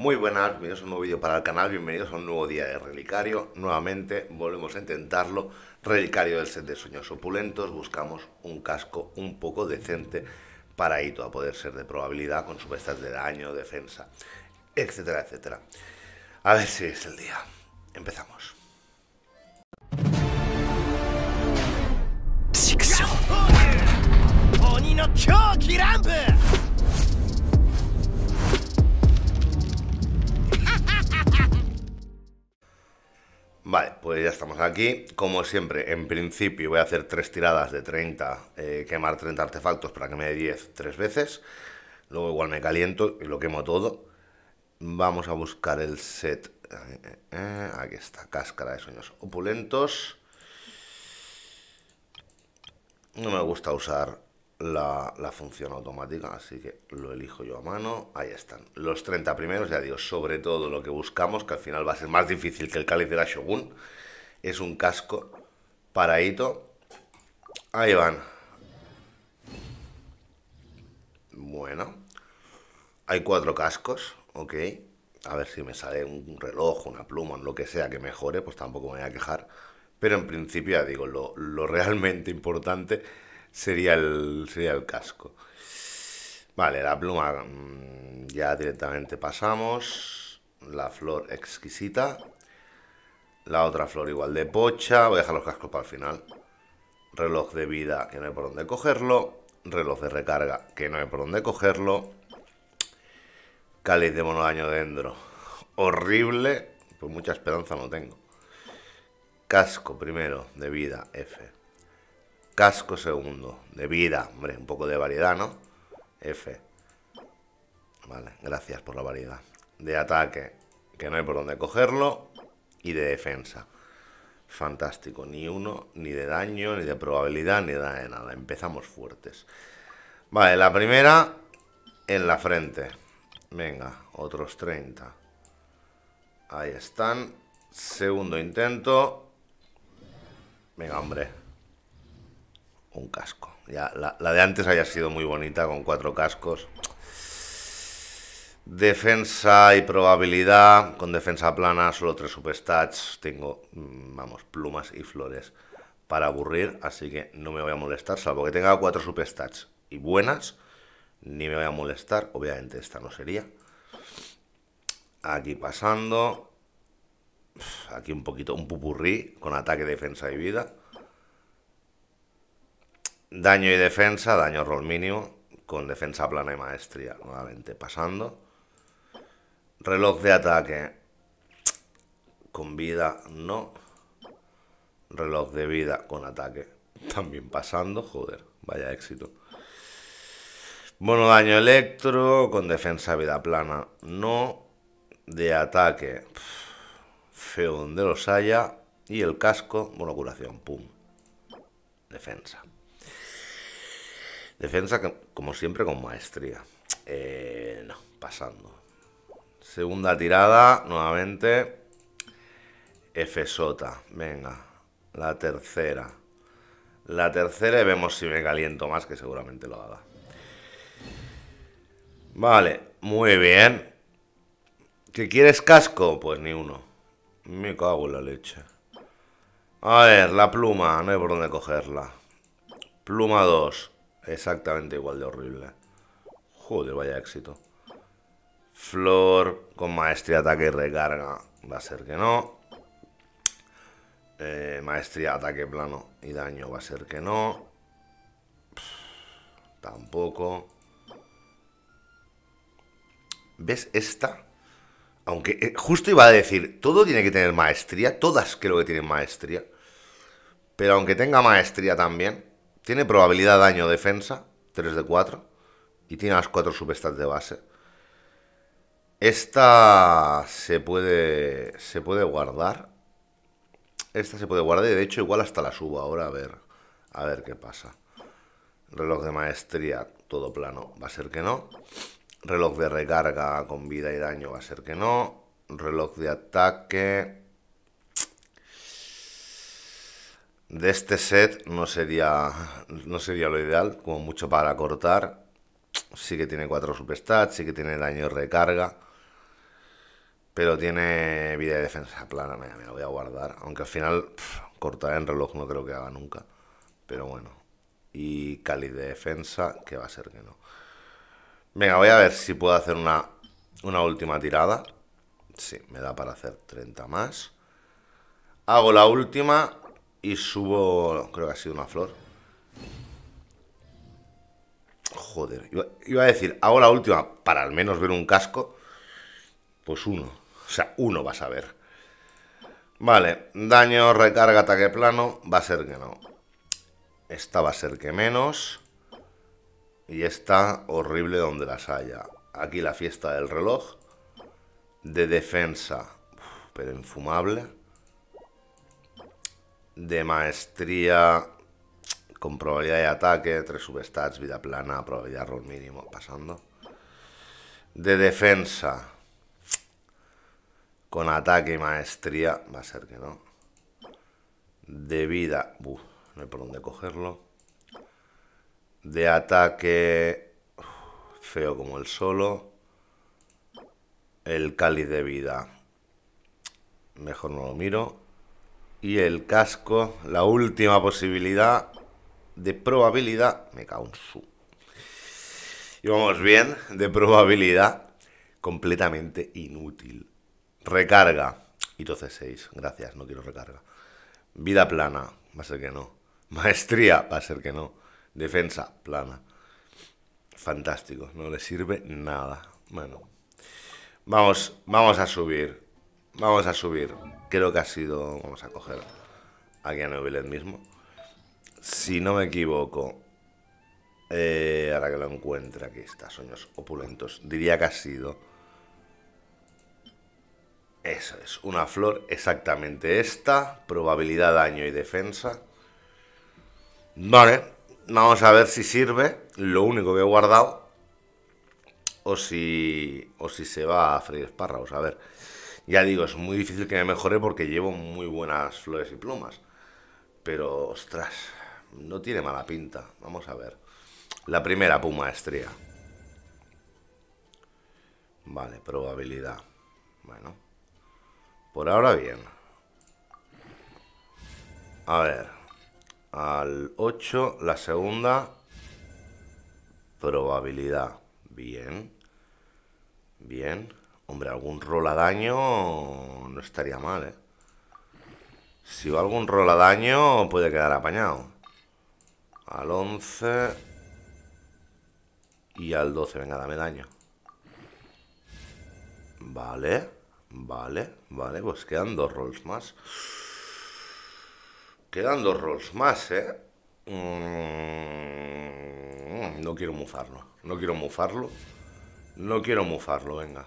Muy buenas, bienvenidos a un nuevo vídeo para el canal, bienvenidos a un nuevo día de Relicario. Nuevamente volvemos a intentarlo, Relicario del set de sueños opulentos, buscamos un casco un poco decente para Ito, a poder ser de probabilidad, con subestas de daño, defensa, etcétera, etcétera. A ver si es el día. Empezamos. Pues ya estamos aquí. Como siempre, en principio voy a hacer tres tiradas de 30, eh, quemar 30 artefactos para que me dé 10 tres veces. Luego igual me caliento y lo quemo todo. Vamos a buscar el set. Eh, eh, aquí está, cáscara de sueños opulentos. No me gusta usar la, función automática, así que lo elijo yo a mano. Ahí están. Los 30 primeros, ya digo, sobre todo lo que buscamos, que al final va a ser más difícil que el cáliz de la Shogun, es un casco paraíto, Ahí van. Bueno. Hay cuatro cascos, ok. A ver si me sale un reloj, una pluma, lo que sea que mejore, pues tampoco me voy a quejar. Pero en principio, ya digo, lo, lo realmente importante sería el, sería el casco. Vale, la pluma mm, ya directamente pasamos. La flor exquisita. La otra flor igual de pocha. Voy a dejar los cascos para el final. Reloj de vida, que no hay por dónde cogerlo. Reloj de recarga, que no hay por dónde cogerlo. Cáliz de monodaño dentro Horrible. Pues mucha esperanza no tengo. Casco primero de vida, F casco segundo. De vida, hombre, un poco de variedad, ¿no? F. Vale, gracias por la variedad. De ataque, que no hay por dónde cogerlo. Y de defensa. Fantástico, ni uno, ni de daño, ni de probabilidad, ni de nada. Empezamos fuertes. Vale, la primera en la frente. Venga, otros 30. Ahí están. Segundo intento. Venga, hombre un casco. Ya, la, la de antes había sido muy bonita con cuatro cascos. Defensa y probabilidad. Con defensa plana, solo tres superstats. Tengo, mm, vamos, plumas y flores para aburrir, así que no me voy a molestar. Salvo que tenga cuatro superstats y buenas, ni me voy a molestar. Obviamente esta no sería. Aquí pasando. Aquí un poquito, un pupurrí con ataque, defensa y vida. Daño y defensa, daño rol mínimo, con defensa plana y maestría, nuevamente pasando. Reloj de ataque, con vida, no. Reloj de vida con ataque, también pasando, joder, vaya éxito. Bueno, daño electro, con defensa vida plana, no. De ataque, feo donde los haya. Y el casco, bueno, curación, pum. Defensa. Defensa, como siempre, con maestría. Eh, no, pasando. Segunda tirada, nuevamente. F venga. La tercera. La tercera y vemos si me caliento más, que seguramente lo haga. Vale, muy bien. ¿Que quieres casco? Pues ni uno. Me cago en la leche. A ver, la pluma, no hay por dónde cogerla. Pluma 2. Exactamente igual de horrible. Joder, vaya éxito. Flor con maestría ataque y recarga. Va a ser que no. Eh, maestría ataque plano y daño. Va a ser que no. tampoco. ¿Ves esta? Aunque eh, justo iba a decir, todo tiene que tener maestría. Todas creo que tienen maestría. Pero aunque tenga maestría también, tiene probabilidad de daño defensa, 3 de 4. Y tiene las 4 subestas de base. Esta se puede, se puede guardar. Esta se puede guardar y de hecho igual hasta la subo ahora a ver, a ver qué pasa. Reloj de maestría, todo plano, va a ser que no. Reloj de recarga con vida y daño, va a ser que no. Reloj de ataque, de este set no sería, no sería lo ideal, como mucho para cortar. Sí que tiene 4 superstats, sí que tiene daño de recarga, pero tiene vida de defensa plana, me, la voy a guardar. Aunque al final cortar en reloj no creo que haga nunca, pero bueno. Y Cali de defensa, que va a ser que no. Venga, voy a ver si puedo hacer una, una última tirada. Sí, me da para hacer 30 más. Hago la última y subo, creo que ha sido una flor. Joder, iba, a decir, hago la última, para al menos ver un casco, pues uno. O sea, uno vas a ver. Vale, daño, recarga, ataque plano, va a ser que no. Esta va a ser que menos. Y esta horrible donde las haya. Aquí la fiesta del reloj. De defensa, pero infumable de maestría con probabilidad de ataque, tres substats, vida plana, probabilidad rol mínimo, pasando. De defensa, con ataque y maestría, va a ser que no. De vida, no hay por dónde cogerlo. De ataque, feo como el solo. El cáliz de vida, mejor no lo miro. Y el casco, la última posibilidad de probabilidad. Me cago en su. Y vamos bien, de probabilidad completamente inútil. Recarga. Y 12 6. Gracias, no quiero recarga. Vida plana. Va a ser que no. Maestría. Va a ser que no. Defensa plana. Fantástico. No le sirve nada. Bueno. Vamos, vamos a subir. Vamos a subir. Creo que ha sido. Vamos a coger aquí a Neuvilet mismo. Si no me equivoco, eh, ahora que lo encuentre, aquí está, sueños opulentos. Diría que ha sido. Eso es, una flor exactamente esta. Probabilidad, daño y defensa. Vale, vamos a ver si sirve. Lo único que he guardado. O si. O si se va a freír espárragos. A ver. Ya digo, es muy difícil que me mejore porque llevo muy buenas flores y plumas. Pero, ostras, no tiene mala pinta. Vamos a ver. La primera puma estría. Vale, probabilidad. Bueno. Por ahora bien. A ver. Al 8, la segunda. Probabilidad. Bien. Bien. Hombre, algún rol a daño no estaría mal, ¿eh? Si va algún rol a daño, puede quedar apañado. Al 11 y al 12. Venga, dame daño. Vale, vale, vale. Pues quedan dos rolls más. Quedan dos rolls más, ¿eh? Mm, no quiero mufarlo. No quiero mufarlo. No quiero mufarlo, venga.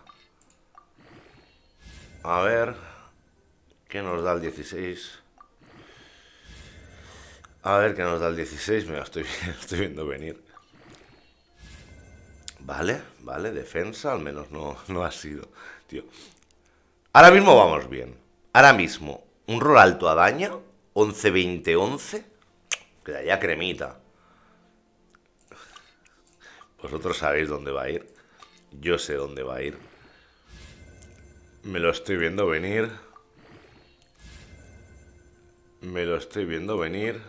A ver, ¿qué nos da el 16? A ver, ¿qué nos da el 16? Me lo estoy, estoy viendo venir. Vale, vale, defensa, al menos no, no ha sido, tío. Ahora mismo vamos bien. Ahora mismo, un rol alto a daño. 11-20-11, quedaría cremita. Vosotros sabéis dónde va a ir. Yo sé dónde va a ir. Me lo estoy viendo venir. Me lo estoy viendo venir.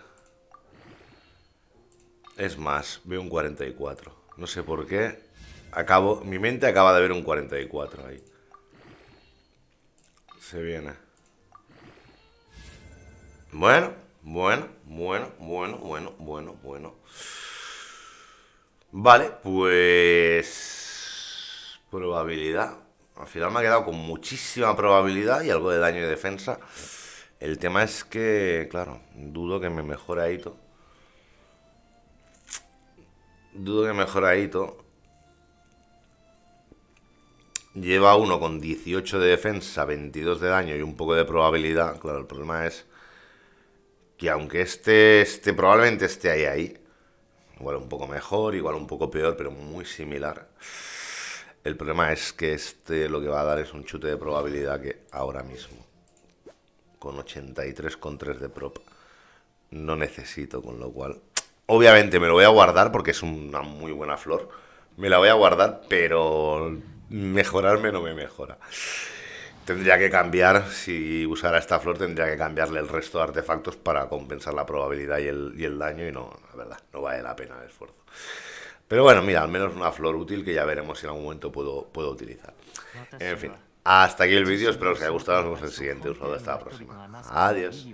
Es más, veo un 44. No sé por qué. Acabo, mi mente acaba de ver un 44 ahí. Se viene. Bueno, bueno, bueno, bueno, bueno, bueno, bueno. Vale, pues... Probabilidad. Al final me ha quedado con muchísima probabilidad y algo de daño y defensa. El tema es que, claro, dudo que me mejore ahí Dudo que mejore a Lleva uno con 18 de defensa, 22 de daño y un poco de probabilidad. Claro, el problema es que aunque este, este probablemente esté ahí, ahí, igual un poco mejor, igual un poco peor, pero muy similar. El problema es que este lo que va a dar es un chute de probabilidad que ahora mismo, con 83,3 de prop, no necesito, con lo cual... Obviamente me lo voy a guardar porque es una muy buena flor. Me la voy a guardar, pero mejorarme no me mejora. Tendría que cambiar, si usara esta flor, tendría que cambiarle el resto de artefactos para compensar la probabilidad y el, daño y no, la verdad, no vale la pena el esfuerzo. Pero bueno, mira, al menos una flor útil que ya veremos si en algún momento puedo, puedo utilizar. En fin, hasta aquí el vídeo, espero que os haya gustado, nos vemos en el siguiente, un saludo hasta la próxima. Adiós.